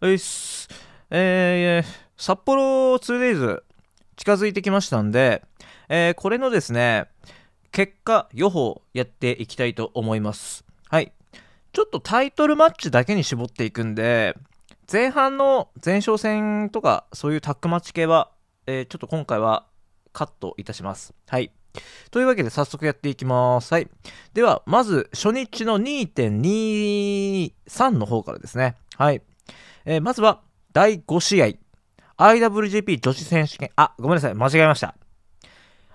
ういす。えー、札幌 2days 近づいてきましたんで、えー、これのですね、結果予報やっていきたいと思います。はい。ちょっとタイトルマッチだけに絞っていくんで、前半の前哨戦とか、そういうタックマッチ系は、えー、ちょっと今回はカットいたします。はい。というわけで早速やっていきます。はい。では、まず初日の2.23の方からですね。はい。えー、まずは、第5試合。IWGP 女子選手権、あ、ごめんなさい、間違えました。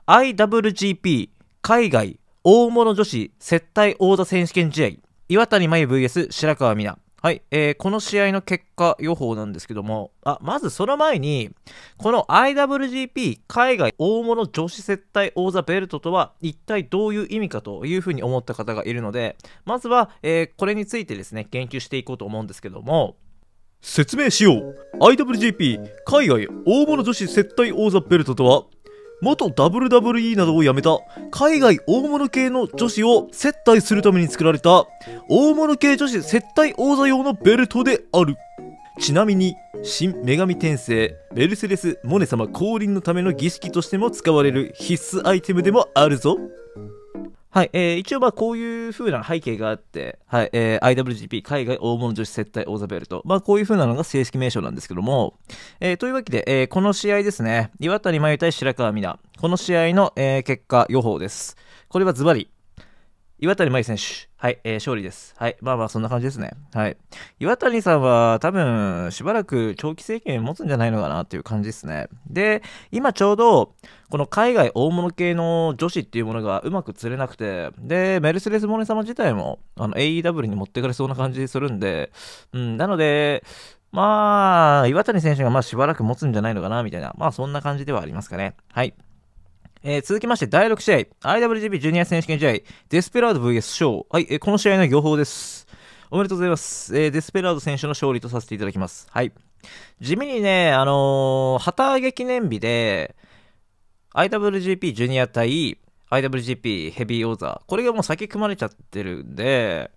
IWGP 海外大物女子接待王座選手権試合。岩谷真由 VS 白川美奈。はい、えー、この試合の結果予報なんですけども、あ、まずその前に、この IWGP 海外大物女子接待王座ベルトとは一体どういう意味かというふうに思った方がいるので、まずは、えー、これについてですね、言及していこうと思うんですけども、説明しよう IWGP 海外大物女子接待王座ベルトとは元 WWE などを辞めた海外大物系の女子を接待するために作られた大物系女子接待王座用のベルトであるちなみに新女神転生メルセデス・モネ様降臨のための儀式としても使われる必須アイテムでもあるぞはい、えー、一応まあこういう風な背景があって、はい、えー、IWGP 海外大物女子接待王座ベルト。まあこういう風なのが正式名称なんですけども、えー、というわけで、えー、この試合ですね、岩谷真由対白川美奈。この試合の、えー、結果予報です。これはズバリ、岩谷真由選手、はい、えー、勝利です。はい、まあまあそんな感じですね。はい。岩谷さんは多分しばらく長期政権持つんじゃないのかなっていう感じですね。で、今ちょうどこの海外大物系の女子っていうものがうまく釣れなくて、で、メルセデス・モネ様自体もあの AEW に持ってかれそうな感じするんで、うん、なので、まあ、岩谷選手がまあしばらく持つんじゃないのかなみたいな、まあそんな感じではありますかね。はい。えー、続きまして、第6試合、IWGP ジュニア選手権試合、デスペラード VS ショー。はい、えー、この試合の予報です。おめでとうございます。えー、デスペラード選手の勝利とさせていただきます。はい。地味にね、あのー、旗揚げ記念日で、IWGP ジュニア対 IWGP ヘビーオザー。これがもう先組まれちゃってるんで、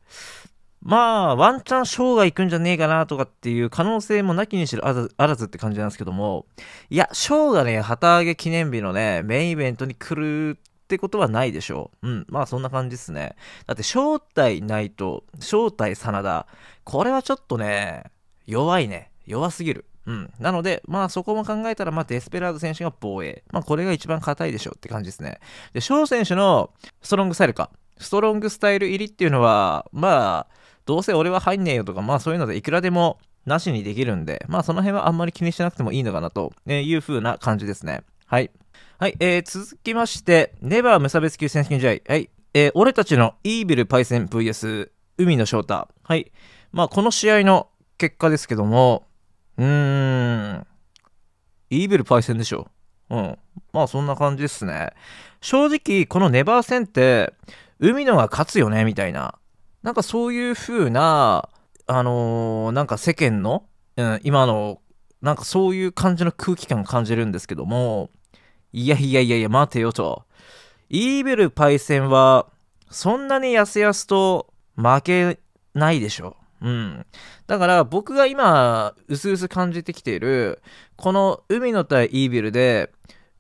まあ、ワンチャン生涯行くんじゃねえかなとかっていう可能性もなきにしろあらずって感じなんですけども、いや、生がね、旗揚げ記念日のね、メインイベントに来るってことはないでしょう。うん。まあそんな感じですね。だって正体ないと、正体真田。これはちょっとね、弱いね。弱すぎる。うん。なので、まあそこも考えたら、まあデスペラード選手が防衛。まあこれが一番硬いでしょうって感じですね。で、翔選手のストロングスタイルか。ストロングスタイル入りっていうのは、まあ、どうせ俺は入んねえよとか、まあそういうのでいくらでもなしにできるんで、まあその辺はあんまり気にしなくてもいいのかなという風な感じですね。はい。はい、えー、続きまして、ネバー無差別級選手権試合。はい。えー、俺たちのイービルパイセン VS 海野翔太。はい。まあこの試合の結果ですけども、うーん、イーブルパイセンでしょ。うん。まあそんな感じですね。正直、このネバー戦って、海野が勝つよね、みたいななんかそういう風な、あのー、なんか世間の、うん、今の、なんかそういう感じの空気感を感じるんですけども、いやいやいやいや、待てよと。イーベルパイセンは、そんなにやすやすと負けないでしょ。うん。だから僕が今、うすうす感じてきている、この海野対イーベルで、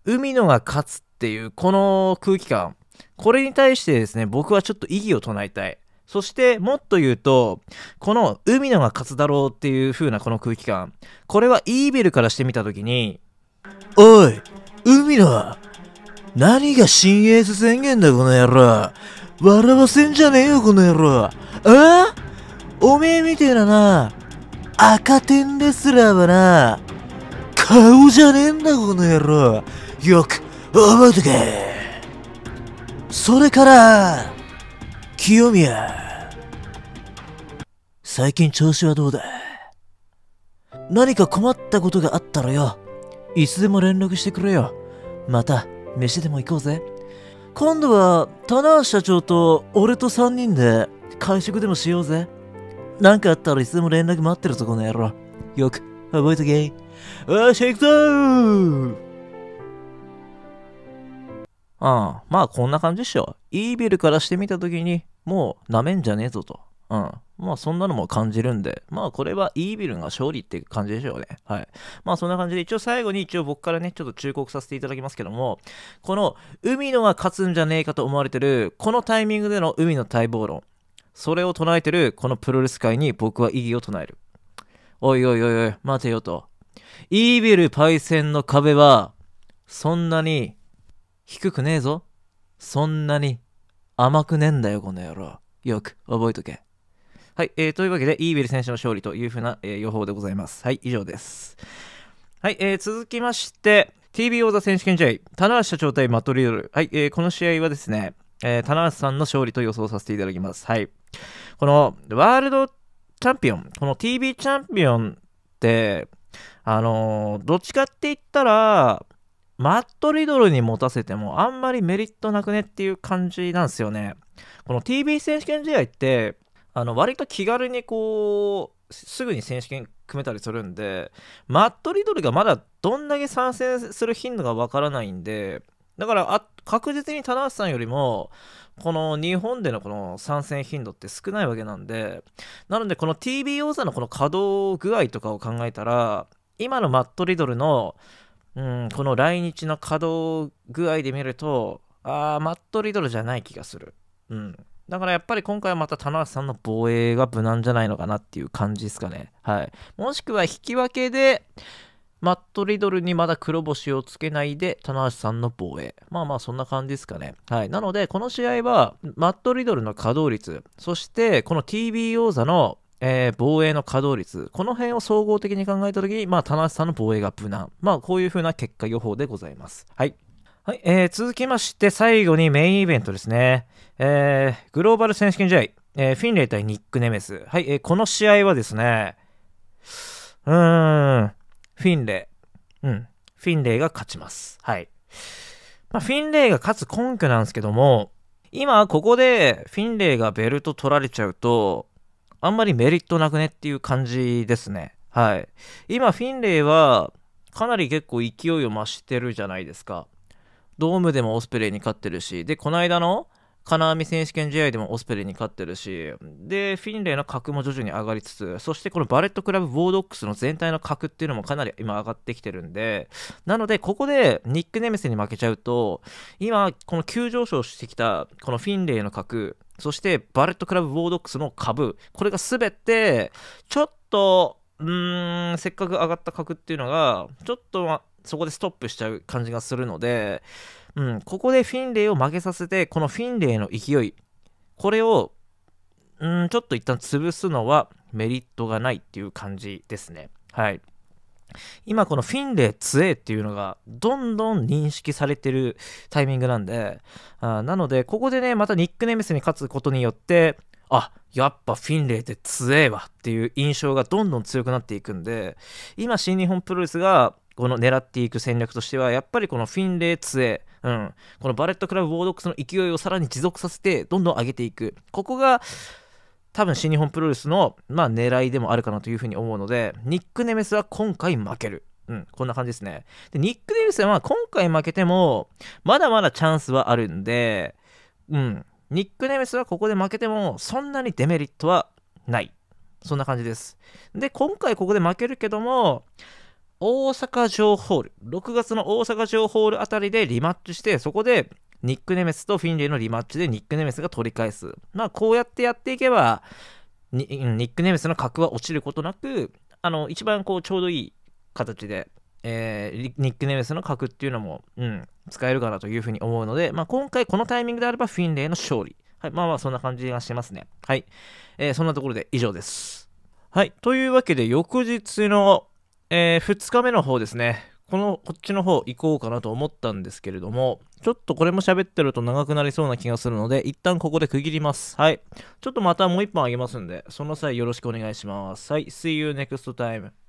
海野が勝つっていう、この空気感。これに対してですね、僕はちょっと異議を唱えたい。そしてもっと言うと、この海野が勝つだろうっていう風なこの空気感。これはイーベルからしてみたときに、おい、海野何が新エース宣言だこの野郎笑わせんじゃねえよこの野郎えおめえみてえなな、赤点ですらばはな、顔じゃねえんだこの野郎よく覚えてけそれから、清宮。最近調子はどうだ何か困ったことがあったらよ。いつでも連絡してくれよ。また、飯でも行こうぜ。今度は、棚橋社長と俺と3人で会食でもしようぜ。何かあったらいつでも連絡待ってるぞ、この野郎。よく、覚えとけ。よし、行くぞーうん。まあこんな感じっしょ。イービルからしてみたときに、もうなめんじゃねえぞと。うん。まあそんなのも感じるんで、まあこれはイービルが勝利って感じでしょうね。はい。まあそんな感じで一応最後に一応僕からね、ちょっと忠告させていただきますけども、この海野が勝つんじゃねえかと思われてる、このタイミングでの海の待望論。それを唱えてる、このプロレス界に僕は異議を唱える。おいおいおいおい、待てよと。イービルパイセンの壁は、そんなに低くねえぞ。そんなに甘くねえんだよ、この野郎。よく覚えとけ。はい、えー、というわけで、イーベル選手の勝利というふうな、えー、予報でございます。はい、以上です。はい、えー、続きまして、TB 王座選手権試合、棚橋社長対マトリドル。はい、えー、この試合はですね、えー、棚橋さんの勝利と予想させていただきます。はい。この、ワールドチャンピオン、この TB チャンピオンって、あのー、どっちかって言ったら、マット・リドルに持たせてもあんまりメリットなくねっていう感じなんですよね。この TB 選手権試合って、あの割と気軽にこう、すぐに選手権組めたりするんで、マット・リドルがまだどんだけ参戦する頻度がわからないんで、だから確実に棚橋さんよりも、この日本でのこの参戦頻度って少ないわけなんで、なのでこの TB 王座のこの稼働具合とかを考えたら、今のマット・リドルのうん、この来日の稼働具合で見ると、あマット・リドルじゃない気がする。うん。だからやっぱり今回はまた棚橋さんの防衛が無難じゃないのかなっていう感じですかね。はい。もしくは引き分けで、マット・リドルにまだ黒星をつけないで、棚橋さんの防衛。まあまあそんな感じですかね。はい。なので、この試合は、マット・リドルの稼働率、そしてこの TBO 座のえー、防衛の稼働率、この辺を総合的に考えたときに、まあ、棚橋さんの防衛が無難。まあ、こういうふうな結果予報でございます。はい。はい、えー、続きまして、最後にメインイベントですね。えー、グローバル選手権試合、えー、フィンレイ対ニック・ネメス。はい、えー、この試合はですね、うーん、フィンレイ。うん、フィンレイが勝ちます。はい。まあ、フィンレイが勝つ根拠なんですけども、今、ここで、フィンレイがベルト取られちゃうと、あんまりメリットなくねっていう感じですね。はい。今、フィンレイは、かなり結構勢いを増してるじゃないですか。ドームでもオスプレイに勝ってるし、で、この間の金網選手権試合でもオスプレイに勝ってるし、で、フィンレイの格も徐々に上がりつつ、そしてこのバレットクラブ・ウォードックスの全体の格っていうのもかなり今上がってきてるんで、なので、ここでニック・ネメセに負けちゃうと、今、この急上昇してきたこのフィンレイの格、そしてバレットクラブ・ウォードックスの株、これが全て、ちょっと、うーん、せっかく上がった角っていうのが、ちょっと、ま、そこでストップしちゃう感じがするので、うん、ここでフィンレイを負けさせて、このフィンレイの勢い、これを、うん、ちょっと一旦潰すのはメリットがないっていう感じですね。はい。今このフィンレイ強えっていうのがどんどん認識されてるタイミングなんで、あなのでここでね、またニックネームスに勝つことによって、あ、やっぱフィンレイって強えわっていう印象がどんどん強くなっていくんで、今新日本プロレスがこの狙っていく戦略としては、やっぱりこのフィンレイツエうん、このバレットクラブウォードックスの勢いをさらに持続させて、どんどん上げていく。ここが多分新日本プロレスの、まあ、狙いでもあるかなというふうに思うので、ニック・ネメスは今回負ける。うん、こんな感じですね。で、ニック・ネメスは今回負けても、まだまだチャンスはあるんで、うん、ニック・ネメスはここで負けても、そんなにデメリットはない。そんな感じです。で、今回ここで負けるけども、大阪城ホール、6月の大阪城ホールあたりでリマッチして、そこでニック・ネメスとフィンレイのリマッチでニック・ネメスが取り返す。まあ、こうやってやっていけば、ニック・ネメスの格は落ちることなく、あの、一番こう、ちょうどいい形で、えー、ニック・ネメスの格っていうのも、うん、使えるかなというふうに思うので、まあ、今回このタイミングであればフィンレイの勝利。はい、まあまあそんな感じがしますね。はい。えー、そんなところで以上です。はい。というわけで、翌日の、えー、2日目の方ですね。このこっちの方行こうかなと思ったんですけれども、ちょっとこれも喋ってると長くなりそうな気がするので、一旦ここで区切ります。はい。ちょっとまたもう一本あげますんで、その際よろしくお願いします。はい。See you next time.